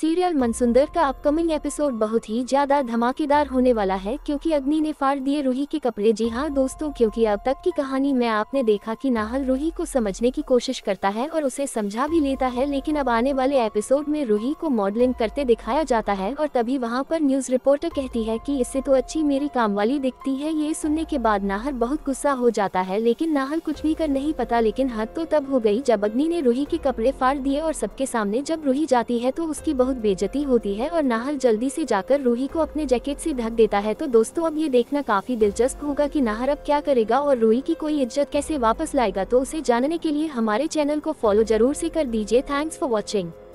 serial मनसुंदर का upcoming episode बहुत ही ज्यादा धमाकेदार होने वाला है क्योंकि अग्नि ने फाड़ दिए रूही के कपड़े जी हाँ दोस्तों क्योंकि अब तक की कहानी में आपने देखा कि नाहल रूही को समझने की कोशिश करता है और उसे समझा भी लेता है लेकिन अब आने वाले एपिसोड में रूही को मॉडलिंग करते दिखाया जाता है और तभी वहाँ पर न्यूज रिपोर्टर कहती है की इससे तो अच्छी मेरी काम वाली दिखती है ये सुनने के बाद नाहर बहुत गुस्सा हो जाता है लेकिन नाहल कुछ भी कर नहीं पता लेकिन हद तो तब हो गयी जब अग्नि ने रूही के कपड़े फाड़ दिए और सबके सामने जब रूही जाती है तो उसकी बहुत बेजती होती है और नाहल जल्दी से जाकर रूही को अपने जैकेट से ढक देता है तो दोस्तों अब ये देखना काफी दिलचस्प होगा कि नाहर अब क्या करेगा और रूही की कोई इज्जत कैसे वापस लाएगा तो उसे जानने के लिए हमारे चैनल को फॉलो जरूर से कर दीजिए थैंक्स फॉर वॉचिंग